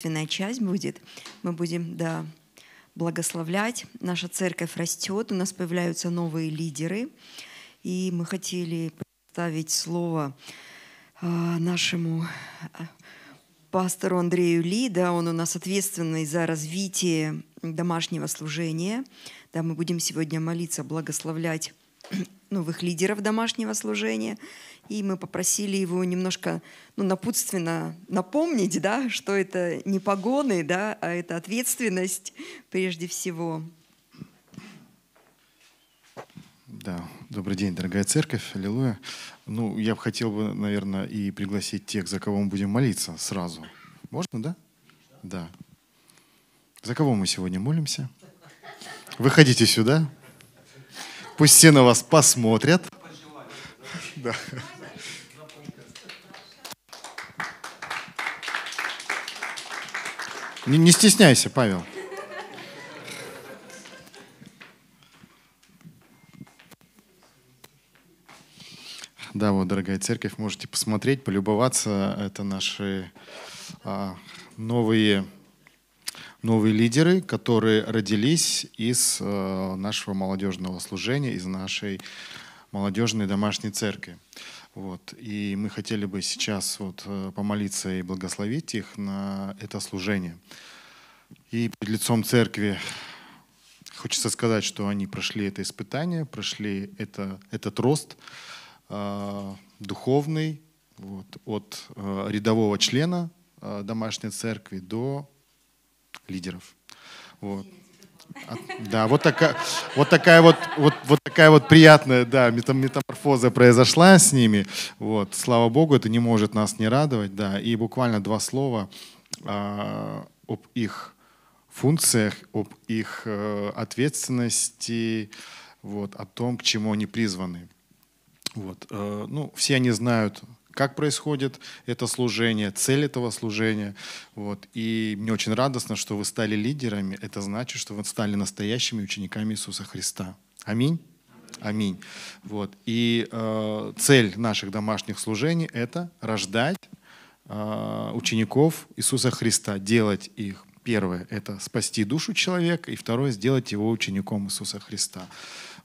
Торжественная часть будет. Мы будем, да, благословлять. Наша церковь растет, у нас появляются новые лидеры. И мы хотели представить слово а, нашему а, пастору Андрею Ли, да, он у нас ответственный за развитие домашнего служения. Да, мы будем сегодня молиться, благословлять новых лидеров домашнего служения, и мы попросили его немножко ну, напутственно напомнить, да, что это не погоны, да, а это ответственность прежде всего. Да, добрый день, дорогая церковь, аллилуйя. Ну, я бы хотел бы, наверное, и пригласить тех, за кого мы будем молиться сразу. Можно, да? Да. За кого мы сегодня молимся? Выходите сюда. Пусть все на вас посмотрят. Да. Не, не стесняйся, Павел. Да, вот, дорогая церковь, можете посмотреть, полюбоваться. Это наши а, новые новые лидеры, которые родились из э, нашего молодежного служения, из нашей молодежной домашней церкви. Вот. И мы хотели бы сейчас вот э, помолиться и благословить их на это служение. И перед лицом церкви хочется сказать, что они прошли это испытание, прошли это, этот рост э, духовный вот, от э, рядового члена э, домашней церкви до лидеров. Вот. Да, вот такая, вот такая вот, вот, вот такая вот приятная, да, метаморфоза произошла с ними. Вот, слава богу, это не может нас не радовать, да. И буквально два слова а, об их функциях, об их э, ответственности, вот, о том, к чему они призваны. Вот, э, ну, все они знают, как происходит это служение, цель этого служения. Вот. И мне очень радостно, что вы стали лидерами. Это значит, что вы стали настоящими учениками Иисуса Христа. Аминь. Аминь. Вот. И э, цель наших домашних служений — это рождать э, учеников Иисуса Христа, делать их. Первое — это спасти душу человека, и второе — сделать его учеником Иисуса Христа.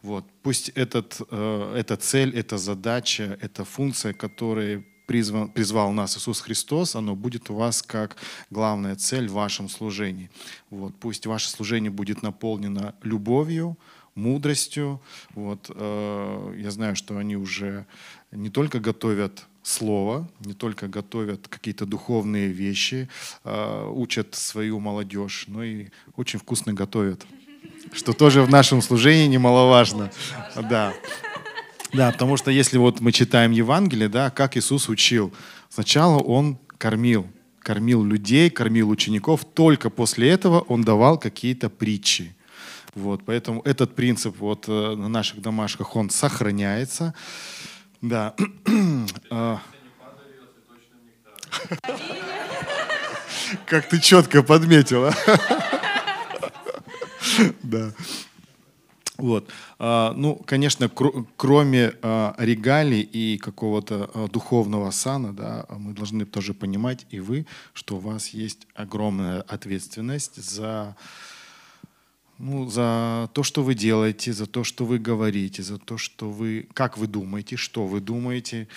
Вот. Пусть этот, э, эта цель, эта задача, эта функция, которой призван, призвал нас Иисус Христос, она будет у вас как главная цель в вашем служении. Вот. Пусть ваше служение будет наполнено любовью, мудростью. Вот. Э, я знаю, что они уже не только готовят слово, не только готовят какие-то духовные вещи, э, учат свою молодежь, но и очень вкусно готовят что тоже в нашем служении немаловажно. Да. Да, потому что если вот мы читаем Евангелие, да, как Иисус учил, сначала Он кормил, кормил людей, кормил учеников, только после этого Он давал какие-то притчи. Вот, поэтому этот принцип вот э, на наших домашках, он сохраняется. Да. А. Как ты четко подметила. Да. Вот. А, ну, конечно, кроме а, регалий и какого-то а, духовного сана, да, мы должны тоже понимать, и вы, что у вас есть огромная ответственность за, ну, за то, что вы делаете, за то, что вы говорите, за то, что вы, как вы думаете, что вы думаете,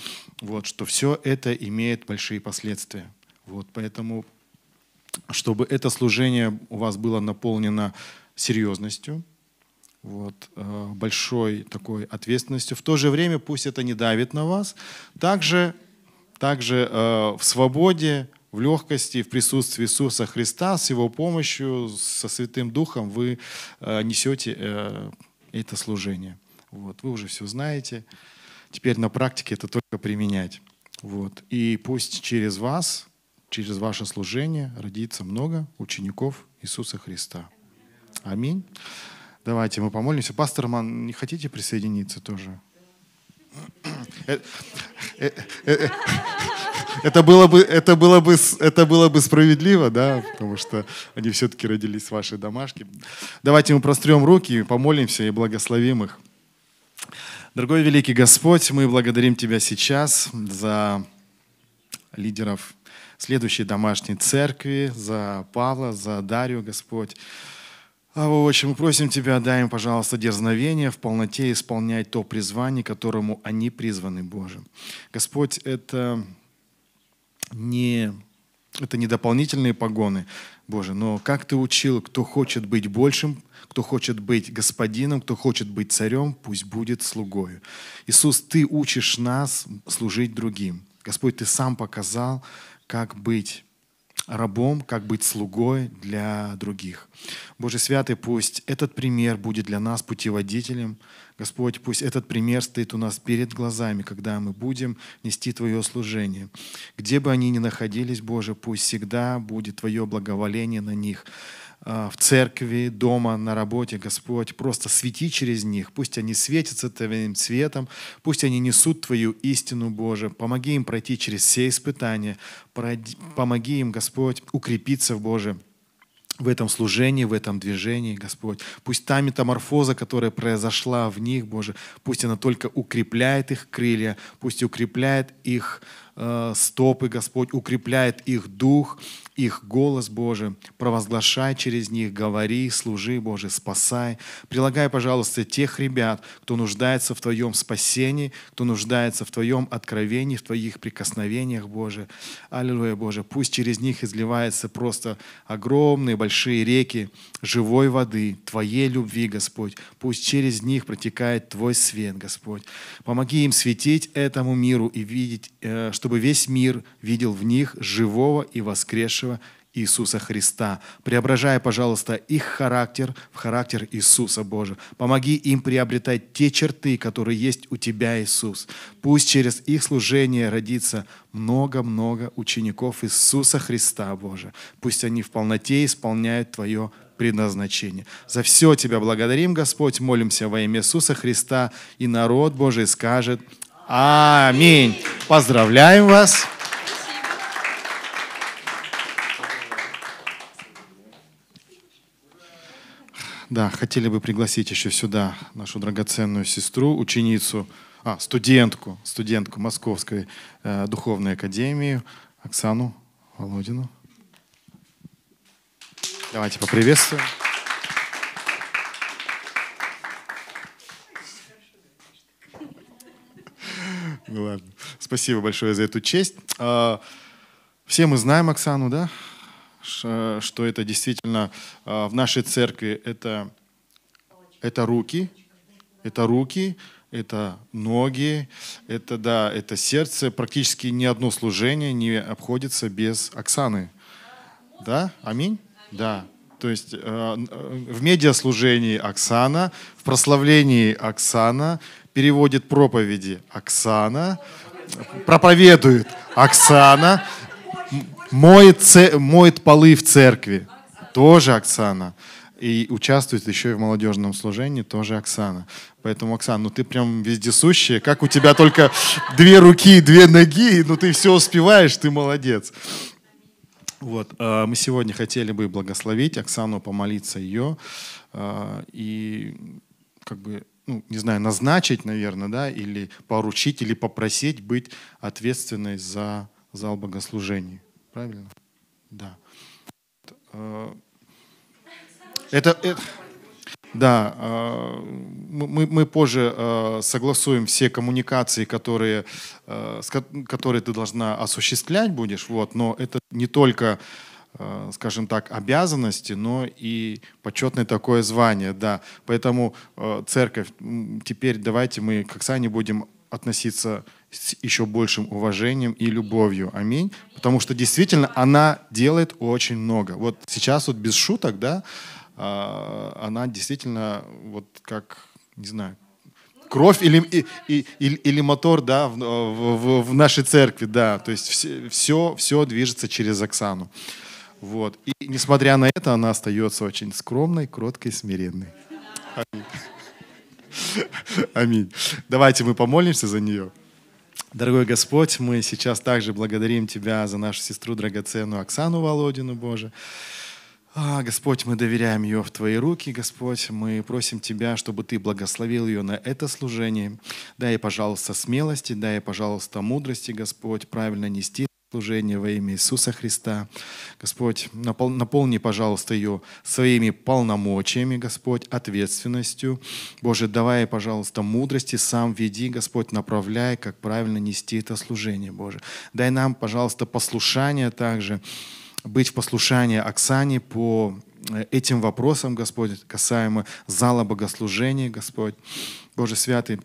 вот, что все это имеет большие последствия. Вот, поэтому, чтобы это служение у вас было наполнено серьезностью, вот, э, большой такой ответственностью. В то же время пусть это не давит на вас. Также, также э, в свободе, в легкости, в присутствии Иисуса Христа, с Его помощью, со Святым Духом вы э, несете это служение. Вот, вы уже все знаете. Теперь на практике это только применять. Вот. И пусть через вас, через ваше служение родится много учеников Иисуса Христа. Аминь. Давайте мы помолимся. Пастор Ман, не хотите присоединиться тоже? Э, э, э, это было бы, это было бы, это было бы справедливо, да, потому что они все-таки родились в вашей домашке. Давайте мы прострем руки, и помолимся и благословим их. Дорогой великий Господь, мы благодарим Тебя сейчас за лидеров следующей домашней церкви, за Павла, за Дарью, Господь. Ава, отче, мы просим Тебя, дай им, пожалуйста, дерзновение в полноте исполнять то призвание, которому они призваны, Боже. Господь, это не, это не дополнительные погоны, Боже, но как Ты учил, кто хочет быть большим, кто хочет быть господином, кто хочет быть царем, пусть будет слугою. Иисус, Ты учишь нас служить другим. Господь, Ты сам показал, как быть рабом, как быть слугой для других. Боже Святый, пусть этот пример будет для нас путеводителем. Господь, пусть этот пример стоит у нас перед глазами, когда мы будем нести Твое служение. Где бы они ни находились, Боже, пусть всегда будет Твое благоволение на них. А, в церкви, дома, на работе, Господь, просто свети через них, пусть они светятся Твоим цветом, пусть они несут Твою истину, Боже, помоги им пройти через все испытания, помоги им, Господь, укрепиться в Боже, в этом служении, в этом движении, Господь. Пусть та метаморфоза, которая произошла в них, Боже, пусть она только укрепляет их крылья, пусть укрепляет их Э, стопы, Господь, укрепляет их дух, их голос, Боже, провозглашай через них, говори, служи, Боже, спасай. Прилагай, пожалуйста, тех ребят, кто нуждается в Твоем спасении, кто нуждается в Твоем откровении, в Твоих прикосновениях, Боже. Аллилуйя, Боже, пусть через них изливается просто огромные большие реки живой воды, Твоей любви, Господь. Пусть через них протекает Твой свет, Господь. Помоги им светить этому миру и видеть, что э, чтобы весь мир видел в них живого и воскресшего Иисуса Христа. преображая, пожалуйста, их характер в характер Иисуса Божия. Помоги им приобретать те черты, которые есть у Тебя, Иисус. Пусть через их служение родится много-много учеников Иисуса Христа Божия. Пусть они в полноте исполняют Твое предназначение. За все Тебя благодарим, Господь, молимся во имя Иисуса Христа, и народ Божий скажет Аминь. Поздравляем вас. Да, хотели бы пригласить еще сюда нашу драгоценную сестру, ученицу, а, студентку, студентку Московской э, духовной академии Оксану Володину. Давайте поприветствуем. Ну ладно. Спасибо большое за эту честь. А, все мы знаем Оксану, да? Что это действительно а, в нашей церкви это, это руки, это руки, это ноги, это, да, это сердце. Практически ни одно служение не обходится без Оксаны. Да? Аминь? Да. То есть э, в медиаслужении Оксана, в прославлении Оксана, переводит проповеди Оксана, проповедует Оксана, моет, ц... моет полы в церкви, тоже Оксана. И участвует еще и в молодежном служении, тоже Оксана. Поэтому, Оксана, ну ты прям вездесущая. Как у тебя только две руки и две ноги, но ну ты все успеваешь, ты молодец. Вот, а, мы сегодня хотели бы благословить Оксану, помолиться ее а, и как бы ну, не знаю, назначить, наверное, да, или поручить, или попросить быть ответственной за зал богослужений. Правильно? Да. Э, это, это да, э, мы, мы позже э, согласуем все коммуникации, которые, которые ты должна осуществлять будешь, вот, но это не только Э, скажем так, обязанности, но и почетное такое звание, да. Поэтому э, церковь, теперь давайте мы к Оксане будем относиться с еще большим уважением и любовью. Аминь. Потому что действительно она делает очень много. Вот сейчас вот без шуток, да, э, она действительно вот как, не знаю, кровь или, и, и, или мотор, да, в, в, в нашей церкви, да. То есть все, все движется через Оксану. Вот. И несмотря на это, она остается очень скромной, кроткой, смиренной. Аминь. Аминь. Давайте мы помолимся за нее. Дорогой Господь, мы сейчас также благодарим Тебя за нашу сестру драгоценную Оксану Володину, Боже. А, Господь, мы доверяем ее в Твои руки, Господь. Мы просим Тебя, чтобы Ты благословил ее на это служение. Дай, пожалуйста, смелости, дай, пожалуйста, мудрости, Господь, правильно нести служение во имя Иисуса Христа. Господь, наполни, пожалуйста, ее своими полномочиями, Господь, ответственностью. Боже, давай, пожалуйста, мудрости, сам веди, Господь, направляй, как правильно нести это служение, Боже. Дай нам, пожалуйста, послушание также, быть в послушании Оксане по э, этим вопросам, Господь, касаемо зала богослужения, Господь. Боже Святый,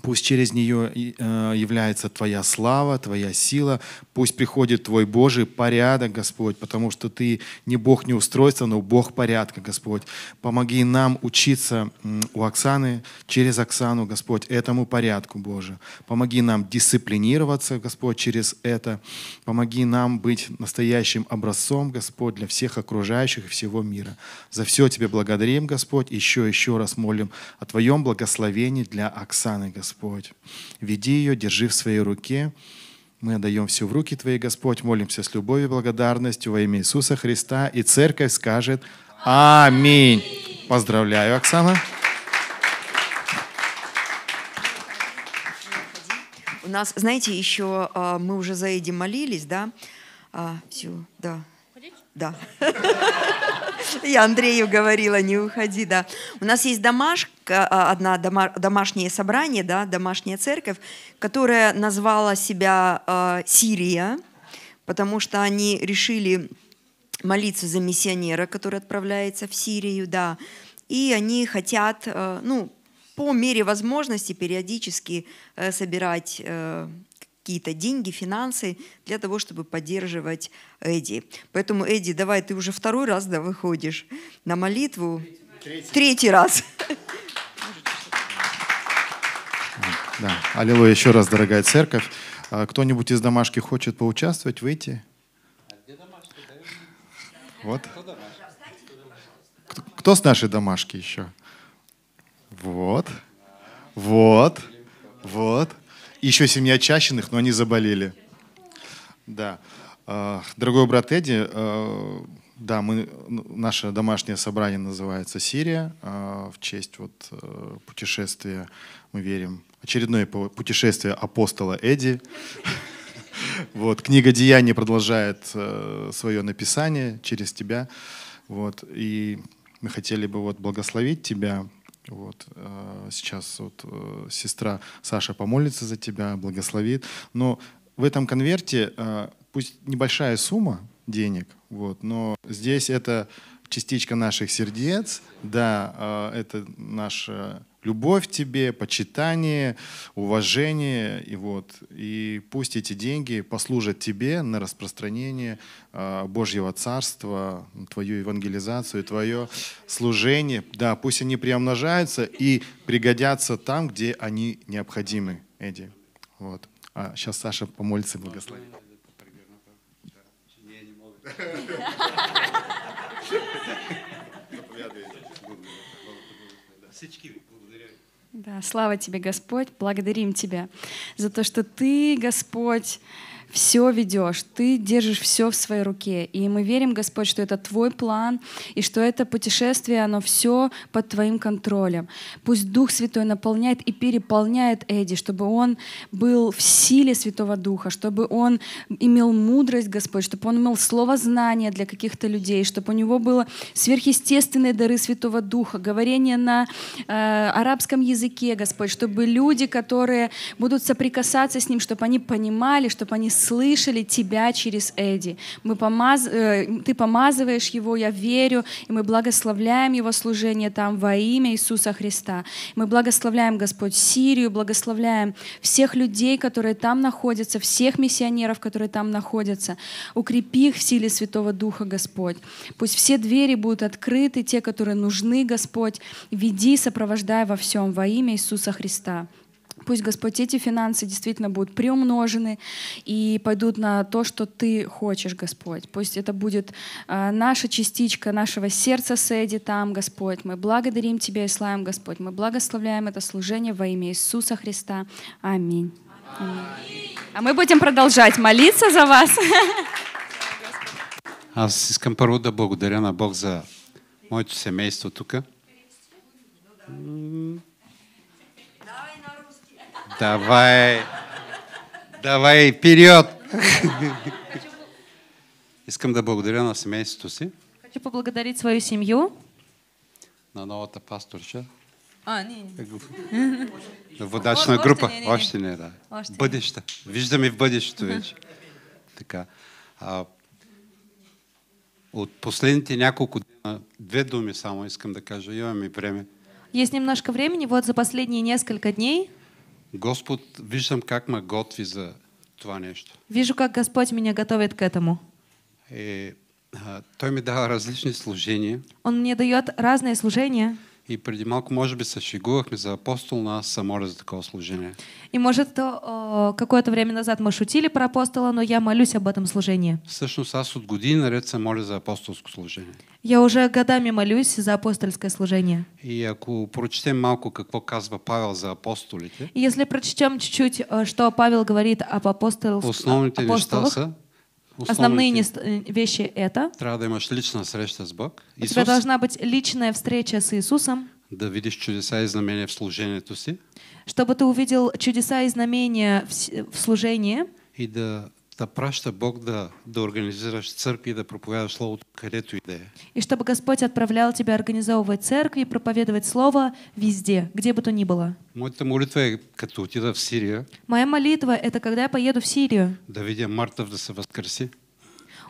Пусть через нее э, является Твоя слава, Твоя сила. Пусть приходит Твой Божий порядок, Господь, потому что Ты не Бог неустройства, но Бог порядка, Господь. Помоги нам учиться у Оксаны, через Оксану, Господь, этому порядку, Боже. Помоги нам дисциплинироваться, Господь, через это. Помоги нам быть настоящим образцом, Господь, для всех окружающих и всего мира. За все Тебе благодарим, Господь. Еще, еще раз молим о Твоем благословении для Оксаны, Господь. Господь. Веди ее, держи в своей руке. Мы отдаем все в руки Твои, Господь, молимся с любовью и благодарностью во имя Иисуса Христа. И церковь скажет Аминь. Поздравляю, Оксана. У нас, знаете, еще а, мы уже за Эди молились, да? А, все, да. Да. Я Андрею говорила, не уходи, да. У нас есть домашка, а, одна домашнее собрание, да, домашняя церковь, которая назвала себя а, Сирия, потому что они решили молиться за миссионера, который отправляется в Сирию, да. И они хотят, а, ну, по мере возможности периодически э, собирать э, какие-то деньги, финансы для того, чтобы поддерживать Эдди. Поэтому, Эдди, давай, ты уже второй раз да, выходишь на молитву. Третий, Третий раз. Да. Аллилуйя еще раз, дорогая церковь. А, кто-нибудь из домашки хочет поучаствовать, выйти? Вот. Кто с нашей домашки еще? Вот. Вот. Вот еще семья Чащиных, но они заболели. Да. А, дорогой брат Эдди, а, да, мы, ну, наше домашнее собрание называется «Сирия». А, в честь вот э, путешествия мы верим. Очередное путешествие апостола Эдди. Вот, книга «Деяния» продолжает э, свое написание через тебя. Вот, и мы хотели бы вот благословить тебя вот. Э, сейчас вот э, сестра Саша помолится за тебя, благословит. Но в этом конверте, э, пусть небольшая сумма денег, вот, но здесь это частичка наших сердец, да, это наша любовь тебе, почитание, уважение. И, вот, и пусть эти деньги послужат тебе на распространение а, Божьего Царства, твою евангелизацию, твое служение. Да, пусть они приумножаются и пригодятся там, где они необходимы, Эдди. Вот. А сейчас Саша помолится и благословит. Сычки. Да, слава Тебе, Господь, благодарим Тебя за то, что Ты, Господь, все ведешь, ты держишь все в своей руке. И мы верим, Господь, что это твой план, и что это путешествие, оно все под твоим контролем. Пусть Дух Святой наполняет и переполняет Эдди, чтобы он был в силе Святого Духа, чтобы он имел мудрость, Господь, чтобы он имел слово знания для каких-то людей, чтобы у него было сверхъестественные дары Святого Духа, говорение на э, арабском языке, Господь, чтобы люди, которые будут соприкасаться с ним, чтобы они понимали, чтобы они слышали Тебя через Эдди. Мы помаз... Э, ты помазываешь его, я верю, и мы благословляем его служение там во имя Иисуса Христа. Мы благословляем, Господь, Сирию, благословляем всех людей, которые там находятся, всех миссионеров, которые там находятся. Укрепи их в силе Святого Духа, Господь. Пусть все двери будут открыты, те, которые нужны, Господь. Веди, сопровождай во всем во имя Иисуса Христа. Пусть Господь эти финансы действительно будут приумножены и пойдут на то, что Ты хочешь, Господь. Пусть это будет э, наша частичка нашего сердца сэди там, Господь. Мы благодарим Тебя и славим, Господь. Мы благословляем это служение во имя Иисуса Христа. Аминь. Аминь. А мы будем продолжать молиться за вас. Аз искам първо да благодаря на Бог за моето семейство тук. Давай. Давай, вперед. Искам да благодаря на семейството си. Хочу поблагодарить свою семью. На новата пасторша. А, не, не. Водачна група. Още не, не. да. Още Бъдеща. Виждаме в бъдещето вече. така. А, от последните няколко дена, две думи само искам да кажа, имаме време. Есть немножко времени, вот за последние несколько дней Господ, виждам как ме готви за това нещо. Вижу как Господь меня готовит к этому. И, а, той ми дава различни служения. Он мне дает разные служения. И преди малко, може би, се шегувахме за апостол, но аз се моля за такова служение. И может, а, какое-то время назад мы шутили про апостола, но я молюсь об этом служении. Всъщност, аз от години наред се моля за апостолско служение. Я уже годами молюсь за апостольское служение. И ако прочетем малко какво казва Павел за апостолите. И если прочтем чуть-чуть, а, что Павел говорит об апостолах. Основните апостолах, неща са Основные не... Э, вещи это. Трябва да имаш с Бог. Иисус, У тебя должна быть личная встреча с Иисусом. Да видишь чудеса и знамения в служението си. Чтобы ты увидел чудеса и знамения в, в служении. И да да праща Бог да, да организираш църкви и да проповядаш Словото където и да е. И чтобы Господь отправлял тебя организовывать церкви, проповедовать Слово везде, где бы то ни было. Моята молитва е като отида в Сирия. Моя молитва это когда я поеду в Сирию. Да видя мъртъв да се възкреси.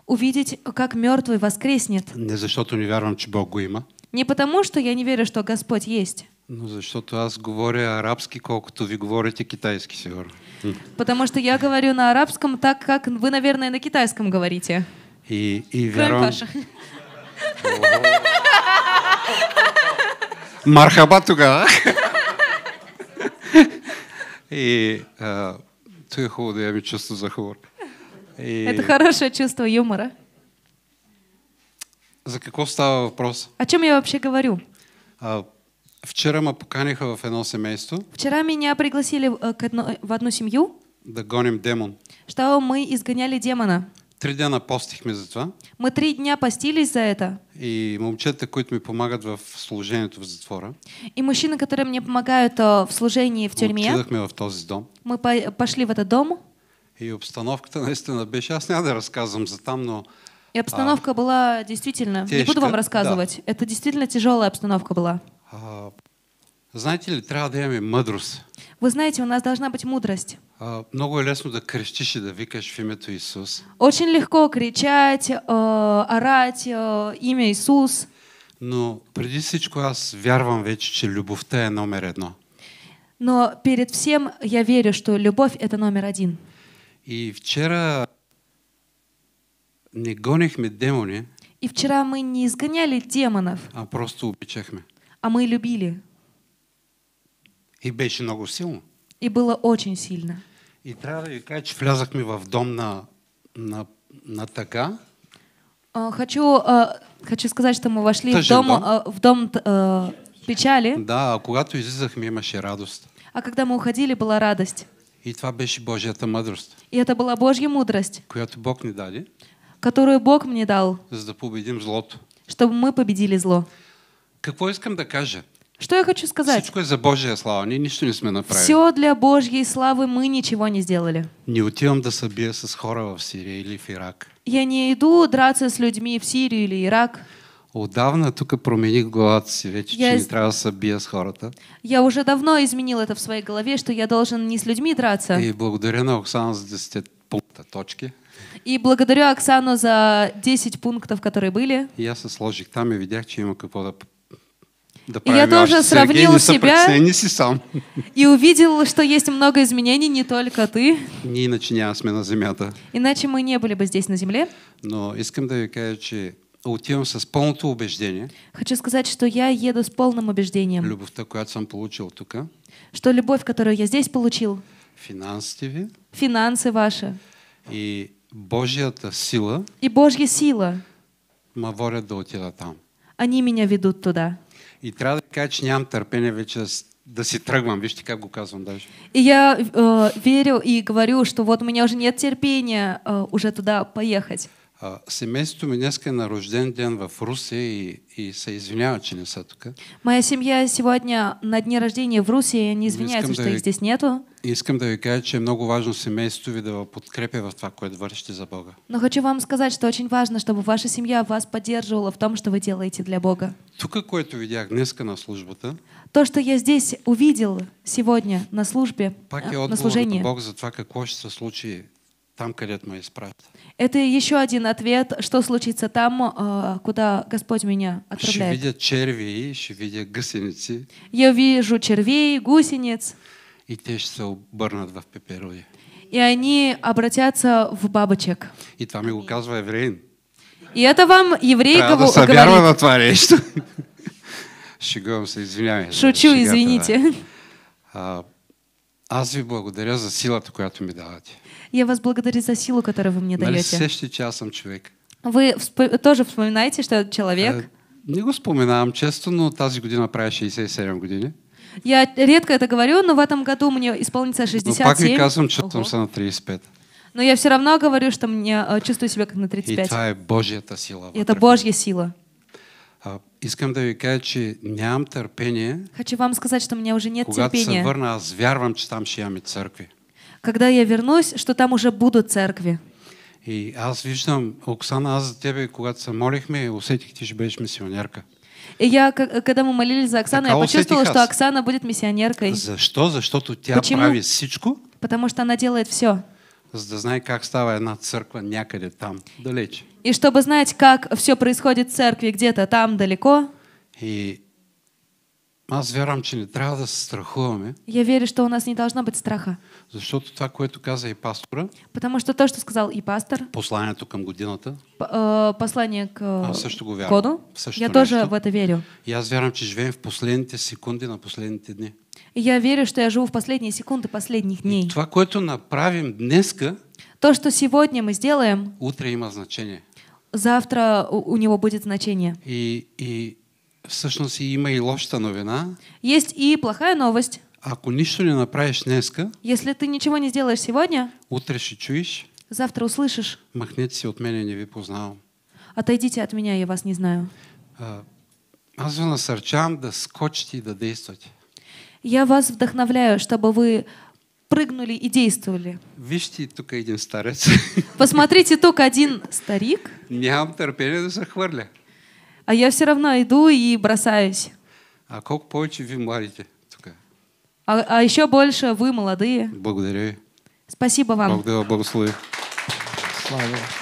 Увидеть, как мертвый воскреснет. Не защото не вярвам, че Бог го има. Не потому, что я не верю, что Господь есть. Ну, защото аз говоря арабски, колкото ви говорите китайски, сигурно. Потому что я говорю на арабском так, как вы, наверное, на китайском говорите. И, и Верон... Мархаба тогава. И а, то е хубаво да я ви чувство за хумор. И... Это хорошее чувство юмора. За какво става въпрос? О чем я вообще говорю? А, Вчера мы поканиха в едно семейство. Вчера меня пригласили э, к одно, в одну семью. Да гоним демон. Что мы изгоняли демона. Три дня постихме за това. Мы три дня постились за это. И момчета, които ми помагат в служението в затвора. И мужчины, которые мне помогают э, в служении в тюрьме. Отидахме в този дом. Мы пошли в этот дом. И обстановката наистина беше, аз няма да разказвам за там, но и обстановка а, была действительно, тежка, не буду вам рассказывать, да. это действительно тяжелая обстановка была. А, знаете ли, трябва да имаме мъдрост. Вы знаете, у нас должна быть мудрость. А, много е лесно да крещиш и да викаш в името Иисус. Очень легко кричать, э, орать э, имя Иисус. Но преди всичко аз вярвам вече, че любовта е номер едно. Но перед всем я верю, что любовь это номер один. И вчера не гонихме демони. И вчера мы не изгоняли демонов. А просто обичахме а мы любили. И беше много силно. И было очень сильно. И трябва да ви кажа, че влязахме в дом на, на, на така. А, хочу, а, хочу сказать, что мы вошли Тъжен а, в дом, дом. В дом э, печали. Да, а когато излизахме имаше радост. А когда мы уходили, была радость. И това беше Божията мъдрост. И это была Божья мудрость. Която Бог ни даде. Которую Бог мне дал. За да победим злото. Чтобы мы победили зло. Какво искам да кажа? Что я хочу сказать? Всичко е за Божия слава. Ние нищо не сме направили. Все для Божьей славы мы ничего не сделали. Не отивам да се бия с хора в Сирия или в Ирак. Я не иду драться с людьми в Сирию или Ирак. Отдавна тук промених главата си вече, я... че не трябва да се бия с хората. Я уже давно изменил это в своей голове, что я должен не с людьми драться. И благодаря на Оксана за 10 пункта точки. И благодарю Оксану за 10 пунктов, которые были. Я аз се сложих там и видях, че има какво да да, и я тоже сравнил Сергей, не себя сам. и увидел, что есть много изменений, не только ты. Nii начинясме на земята. Иначе мы не были бы здесь на земле. Но искам да ви кажа, че отивам с пълното убеждение. Хочу сказать, что я еду с полным убеждением. Любовта, която сам получил тук. Что любовь, которую я здесь получил. Финансите ви. Финансы ваши. И Божията сила. И Божья сила. Ма водят да там. Они меня ведут туда. И трябва да кажа, че нямам търпение вече да да си тръгвам. Вижте как го казвам даже. И я э, а, верю и говорю, что вот у меня уже нет терпения э, уже туда поехать. А, семейството ми днес е на рожден ден в Русе и, и се извинява, че не са тук. Моя семья сегодня на дне рождения в Русе, и они извиняются, что да ви, их здесь нету. Искам да ви кажа, че е много важно семейството ви да ви подкрепя в това, което вършите за Бога. Но хочу вам сказать, что очень важно, чтобы ваша семья вас поддерживала в том, что вы делаете для Бога. Тук, което видях днеска на службата, то, что я здесь увидел сегодня на службе, пак е э, на служении, Бог за това, какво ще се случи там, колет мои справят. Это еще один ответ, что случится там, э, куда Господь меня отправляет. Еще видят черви, еще видят гусеницы. Я вижу червей, гусениц. И те, что обернут в пепелы. И они обратятся в бабочек. И там и указывая евреин. И это вам еврей Правда, гов... говорит. на что... Шучу, извиняюсь. извините. Да. Аз ви благодаря за силата, която ми давате. Я вас благодарю за силу, которую вы мне даете. Нали сещате, че аз съм човек. Вы вспо... тоже вспоминаете, что я человек? Не го споменавам често, но тази година правя 67 години. Я редко это говорю, но в этом году мне исполнится 67. Но пак ви казвам, чувствам се на 35. Но я все равно говорю, что мне а, чувствую себя как на 35. И это Божья сила. И это Божья сила. А, искам да ви кажа, че нямам търпение. Хочу вам сказать, что у меня уже нет когато терпения. Когато се върна, аз вярвам, че там ще имаме църкви. Когда я вернусь, что там уже будут церкви. И аз виждам, Оксана, аз за тебе, когато се молихме, усетих, ти ще бъдеш мисионерка. И я, когда мы молились за Оксану, я почувствовала, что Оксана будет миссионеркой. За что? За что тут тебя прави всичко. Потому что она делает все. За да знае как става една църква някъде там, далече. И чтобы знать, как все происходит в церкви где-то там далеко, и аз вярвам, че не трябва да се страхуваме. Э. Я верю, что у нас не должно быть страха. Защото това, което каза и пастора. Потому что то, что сказал и пастор. Посланието към годината. Послание к аз също го вярвам. Също Я нещо. тоже в это верю. И аз вярвам, че живеем в последните секунди на последните дни. Я верю, что я живу в последние секунды последних дней. И това, което направим днеска, то, что сегодня мы сделаем, утре има значение завтра у, него будет значение. И, и всъщност има и лоша новина. Есть и плохая новость. Ако нищо не направишь днеска, если ты ничего не сделаешь сегодня, утре ще чуеш, завтра услышишь, махнете си от мене, не ви познавам. Отойдите от меня, я вас не знаю. А, аз ви насърчавам да скочите и да действате. Я вас вдохновляю, чтобы вы прыгнули и действовали. Вижте только один старец. Посмотрите только один старик. Нямам търпение да А я все равно иду и бросаюсь. А как повече ви младите А, а еще больше вы молодые. Благодарю. Спасибо вам. Благодарю да благослови. Слава.